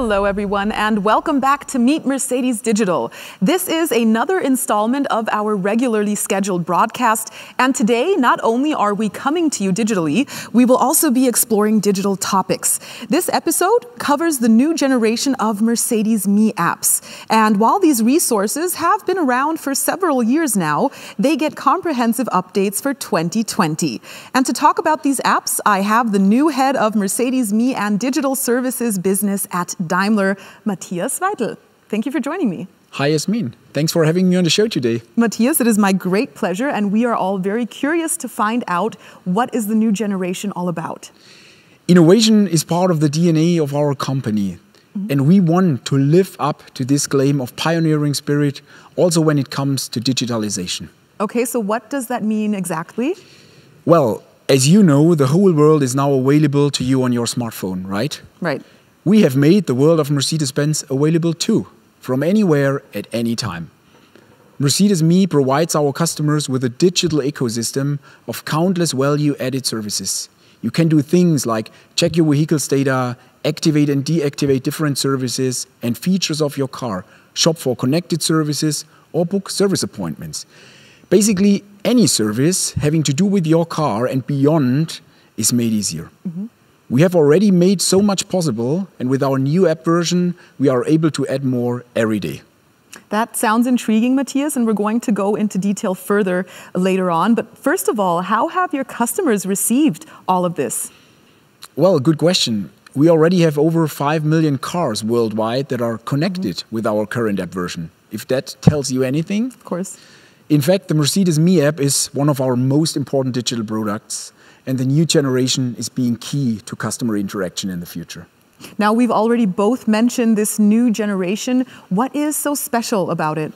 Hello, everyone, and welcome back to Meet Mercedes Digital. This is another installment of our regularly scheduled broadcast, and today, not only are we coming to you digitally, we will also be exploring digital topics. This episode covers the new generation of Mercedes Me apps, and while these resources have been around for several years now, they get comprehensive updates for 2020. And to talk about these apps, I have the new head of Mercedes Me and Digital Services Business at Daimler, Matthias Weidel. Thank you for joining me. Hi, Yasmin. Thanks for having me on the show today. Matthias, it is my great pleasure, and we are all very curious to find out what is the new generation all about. Innovation is part of the DNA of our company, mm -hmm. and we want to live up to this claim of pioneering spirit also when it comes to digitalization. Okay, so what does that mean exactly? Well, as you know, the whole world is now available to you on your smartphone, right? Right we have made the world of Mercedes Benz available too, from anywhere at any time. Mercedes Me provides our customers with a digital ecosystem of countless value added services. You can do things like check your vehicle's data, activate and deactivate different services and features of your car, shop for connected services, or book service appointments. Basically, any service having to do with your car and beyond is made easier. Mm -hmm. We have already made so much possible, and with our new app version, we are able to add more every day. That sounds intriguing, Matthias, and we're going to go into detail further later on. But first of all, how have your customers received all of this? Well, good question. We already have over 5 million cars worldwide that are connected mm -hmm. with our current app version. If that tells you anything. Of course. In fact, the Mercedes Me app is one of our most important digital products and the new generation is being key to customer interaction in the future. Now, we've already both mentioned this new generation. What is so special about it?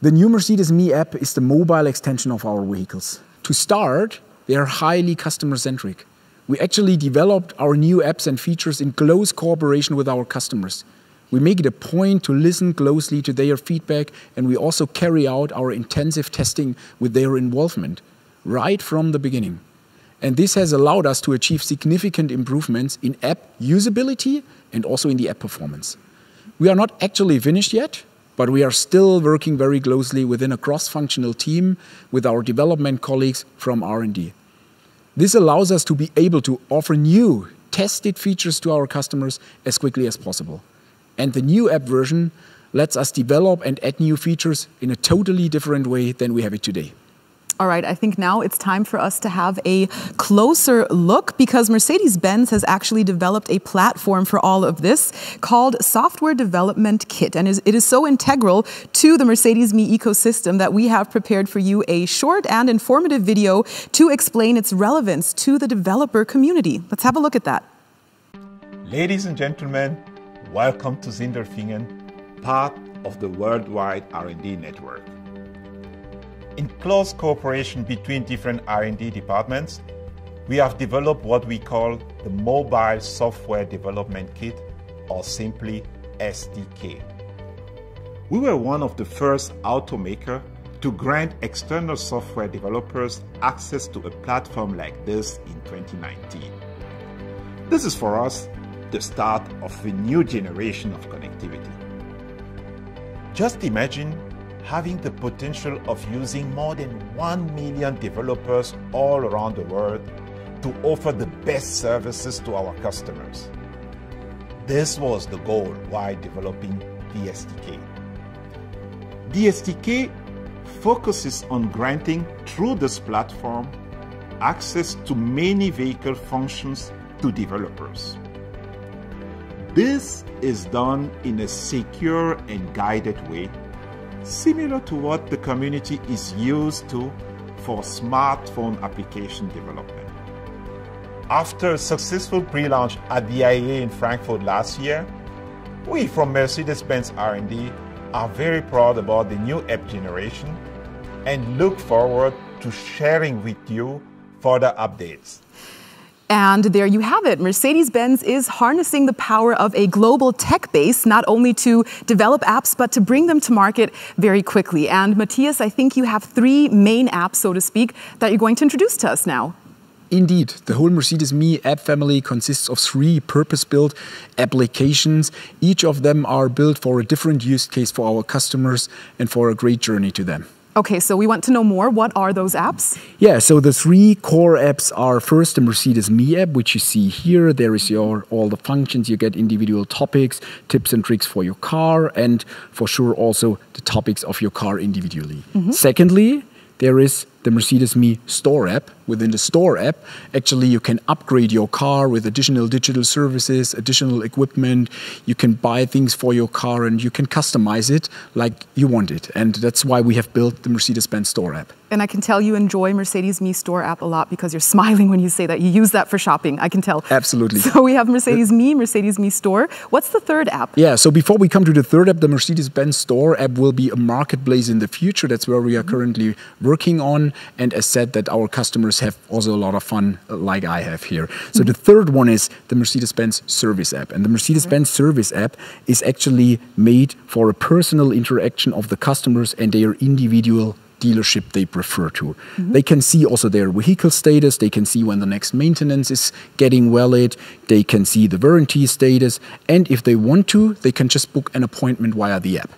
The new Mercedes Me app is the mobile extension of our vehicles. To start, they are highly customer centric. We actually developed our new apps and features in close cooperation with our customers. We make it a point to listen closely to their feedback and we also carry out our intensive testing with their involvement right from the beginning and this has allowed us to achieve significant improvements in app usability and also in the app performance. We are not actually finished yet, but we are still working very closely within a cross-functional team with our development colleagues from R&D. This allows us to be able to offer new tested features to our customers as quickly as possible. And the new app version lets us develop and add new features in a totally different way than we have it today. All right, I think now it's time for us to have a closer look because Mercedes Benz has actually developed a platform for all of this called Software Development Kit. And it is so integral to the Mercedes Me ecosystem that we have prepared for you a short and informative video to explain its relevance to the developer community. Let's have a look at that. Ladies and gentlemen, welcome to Zinderfingen, part of the worldwide R&D network. In close cooperation between different R&D departments, we have developed what we call the Mobile Software Development Kit, or simply SDK. We were one of the first automaker to grant external software developers access to a platform like this in 2019. This is for us the start of a new generation of connectivity. Just imagine having the potential of using more than 1 million developers all around the world to offer the best services to our customers. This was the goal while developing DSDK. DSDK focuses on granting through this platform access to many vehicle functions to developers. This is done in a secure and guided way similar to what the community is used to for smartphone application development. After a successful pre-launch at the IAA in Frankfurt last year, we from Mercedes-Benz R&D are very proud about the new app generation and look forward to sharing with you further updates. And there you have it. Mercedes Benz is harnessing the power of a global tech base, not only to develop apps, but to bring them to market very quickly. And Matthias, I think you have three main apps, so to speak, that you're going to introduce to us now. Indeed, the whole Mercedes Me app family consists of three purpose built applications. Each of them are built for a different use case for our customers and for a great journey to them. Okay, so we want to know more. What are those apps? Yeah, so the three core apps are first the Mercedes Me app, which you see here. There is your all the functions you get, individual topics, tips and tricks for your car, and for sure also the topics of your car individually. Mm -hmm. Secondly, there is the Mercedes-Me store app. Within the store app, actually you can upgrade your car with additional digital services, additional equipment. You can buy things for your car and you can customize it like you want it. And that's why we have built the Mercedes-Benz store app. And I can tell you enjoy Mercedes-Me store app a lot because you're smiling when you say that. You use that for shopping, I can tell. Absolutely. So we have Mercedes-Me, Mercedes-Me store. What's the third app? Yeah, so before we come to the third app, the Mercedes-Benz store app will be a marketplace in the future. That's where we are currently working on. And as said, that our customers have also a lot of fun like I have here. So mm -hmm. the third one is the Mercedes-Benz service app. And the Mercedes-Benz service app is actually made for a personal interaction of the customers and their individual dealership they prefer to. Mm -hmm. They can see also their vehicle status, they can see when the next maintenance is getting valid, they can see the warranty status, and if they want to, they can just book an appointment via the app.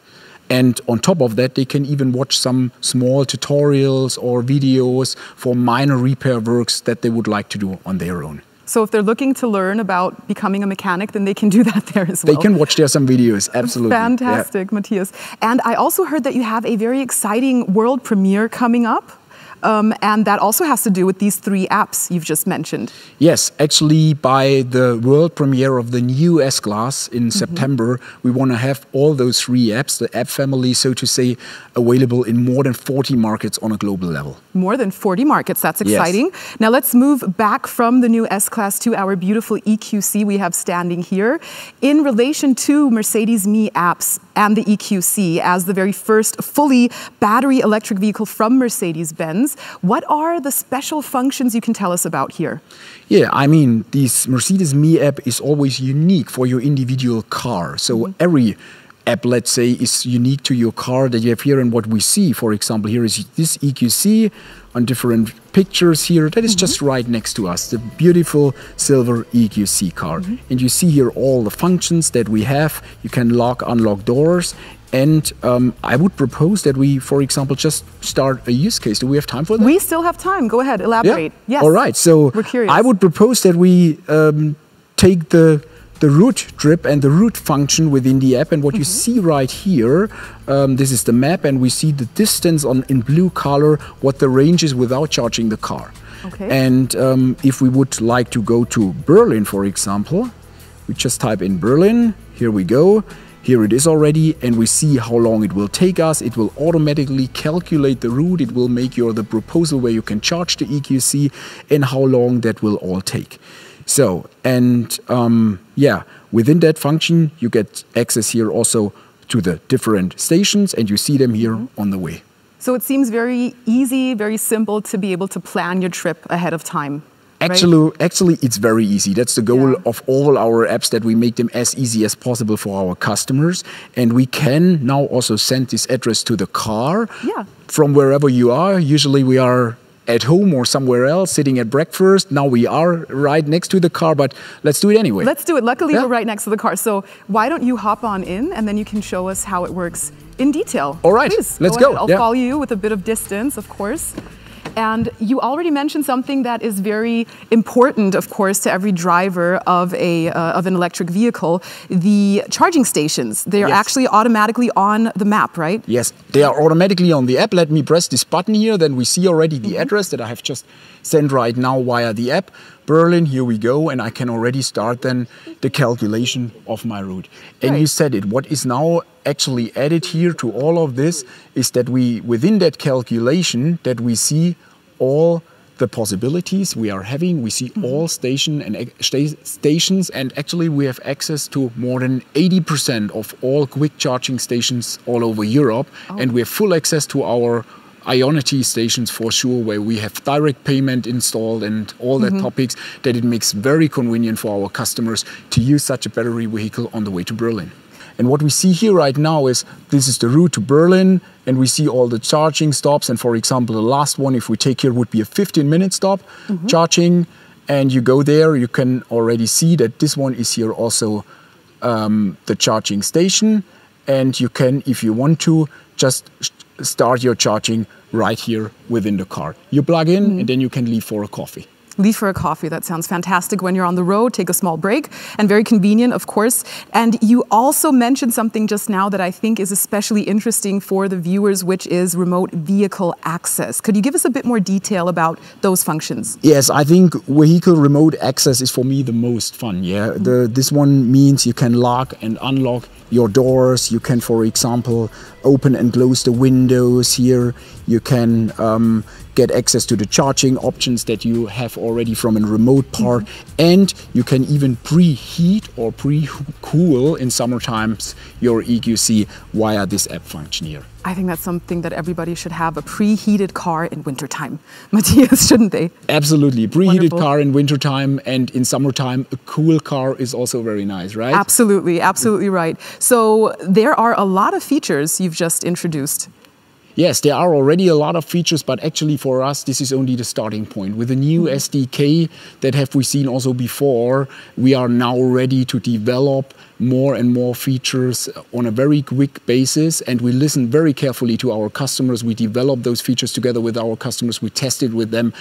And on top of that, they can even watch some small tutorials or videos for minor repair works that they would like to do on their own. So if they're looking to learn about becoming a mechanic, then they can do that there as well. They can watch there some videos, absolutely. Fantastic, yeah. Matthias. And I also heard that you have a very exciting world premiere coming up um, and that also has to do with these three apps you've just mentioned. Yes, actually, by the world premiere of the new S Class in mm -hmm. September, we want to have all those three apps, the app family, so to say, available in more than 40 markets on a global level. More than 40 markets, that's exciting. Yes. Now let's move back from the new S Class to our beautiful EQC we have standing here. In relation to Mercedes Me apps and the EQC as the very first fully battery electric vehicle from Mercedes Benz, what are the special functions you can tell us about here? Yeah, I mean, this Mercedes Me app is always unique for your individual car. So mm -hmm. every app, let's say, is unique to your car that you have here. And what we see, for example, here is this EQC on different pictures here. That is mm -hmm. just right next to us, the beautiful silver EQC car. Mm -hmm. And you see here all the functions that we have. You can lock, unlock doors. And um, I would propose that we, for example, just start a use case. Do we have time for that? We still have time. Go ahead, elaborate. Yeah. Yes. All right. So We're curious. I would propose that we um, take the the root drip and the root function within the app. And what mm -hmm. you mm-hmm. see right here, um, this is the map, and we see the distance on in blue color what the range is without charging the car. Okay. And um, if we would like to go to Berlin, for example, we just type in Berlin. Here we go. Here it is already and we see how long it will take us. It will automatically calculate the route. It will make your the proposal where you can charge the EQC and how long that will all take. So, and um, yeah, within that function, you get access here also to the different stations and you see them here mm-hmm. on the way. So it seems very easy, very simple to be able to plan your trip ahead of time. Actually, right? actually, it's very easy. That's the goal yeah. of all our apps that we make them as easy as possible for our customers. And we can now also send this address to the car yeah. from wherever you are. Usually we are at home or somewhere else sitting at breakfast. Now we are right next to the car, but let's do it anyway. Let's do it. Luckily, yeah. we're right next to the car. So why don't you hop on in and then you can show us how it works in detail. All right, Please, let's go. go. I'll yeah. follow you with a bit of distance, of course. And you already mentioned something that is very important, of course, to every driver of a uh, of an electric vehicle. The charging stations. They are yes. actually automatically on the map, right? Yes, they are automatically on the app. Let me press this button here. Then we see already the mm -hmm. address that I have just sent right now via the app. Berlin, here we go, and I can already start then the calculation of my route. And right. you said it. What is now actually added here to all of this is that we, within that calculation, that we see all the possibilities we are having. We see mm -hmm. all station and stations, and actually we have access to more than 80% of all quick charging stations all over Europe, oh. and we have full access to our Ionity stations for sure, where we have direct payment installed and all that mm -hmm. topics that it makes very convenient for our customers to use such a battery vehicle on the way to Berlin. And what we see here right now is this is the route to Berlin and we see all the charging stops. And for example, the last one, if we take here, would be a 15 minute stop mm -hmm. charging. And you go there, you can already see that this one is here also um, the charging station. And you can, if you want to, just start your charging right here within the car. You plug in mm -hmm. and then you can leave for a coffee leave for a coffee. That sounds fantastic when you're on the road, take a small break, and very convenient, of course. And you also mentioned something just now that I think is especially interesting for the viewers, which is remote vehicle access. Could you give us a bit more detail about those functions? Yes, I think vehicle remote access is for me the most fun. Yeah, mm -hmm. the, this one means you can lock and unlock your doors. You can, for example, open and close the windows here. You can um, get access to the charging options that you have already from a remote part mm -hmm. and you can even preheat or pre-cool in summer times your EQC via this app function here. I think that's something that everybody should have a preheated car in wintertime, Matthias, shouldn't they? Absolutely, preheated Wonderful. car in wintertime and in summertime a cool car is also very nice, right? Absolutely, absolutely right. So there are a lot of features you've just introduced Yes, there are already a lot of features, but actually for us, this is only the starting point. With a new mm -hmm. SDK that have we seen also before, we are now ready to develop more and more features on a very quick basis and we listen very carefully to our customers we develop those features together with our customers we test it with them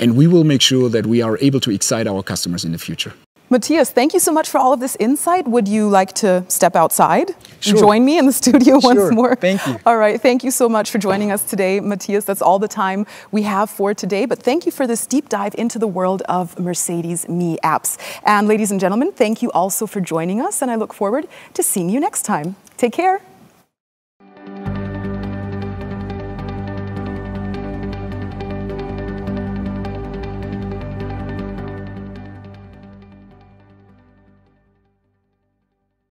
and we will make sure that we are able to excite our customers in the future Matthias, thank you so much for all of this insight. Would you like to step outside sure. and join me in the studio sure. once more? Thank you. All right, thank you so much for joining us today, Matthias. That's all the time we have for today, but thank you for this deep dive into the world of Mercedes Me apps. And ladies and gentlemen, thank you also for joining us, and I look forward to seeing you next time. Take care.